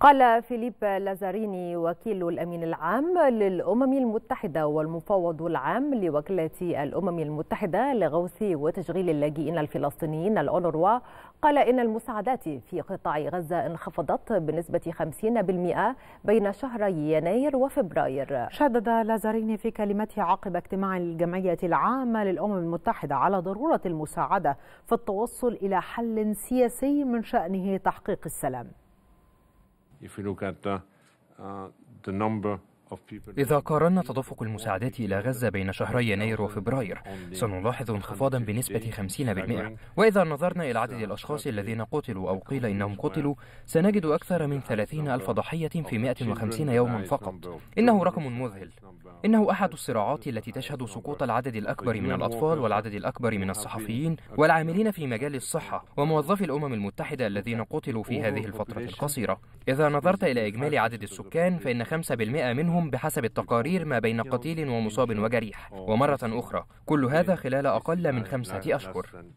قال فيليب لازاريني وكيل الأمين العام للأمم المتحدة والمفوض العام لوكالة الأمم المتحدة لغوث وتشغيل اللاجئين الفلسطينيين الأونروا قال إن المساعدات في قطاع غزة انخفضت بنسبة 50% بين شهري يناير وفبراير شدد لازاريني في كلمته عقب اجتماع الجمعية العامة للأمم المتحدة على ضرورة المساعدة في التوصل إلى حل سياسي من شأنه تحقيق السلام If we look at the uh, number إذا قارنا تدفق المساعدات إلى غزة بين شهري يناير وفبراير سنلاحظ انخفاضا بنسبة 50% وإذا نظرنا إلى عدد الأشخاص الذين قتلوا أو قيل إنهم قتلوا سنجد أكثر من 30 ألف ضحية في 150 يوما فقط إنه رقم مذهل إنه أحد الصراعات التي تشهد سقوط العدد الأكبر من الأطفال والعدد الأكبر من الصحفيين والعاملين في مجال الصحة وموظفي الأمم المتحدة الذين قتلوا في هذه الفترة القصيرة إذا نظرت إلى إجمالي عدد السكان فإن 5% منهم منهم بحسب التقارير ما بين قتيل ومصاب وجريح ومرة أخرى كل هذا خلال أقل من خمسة أشهر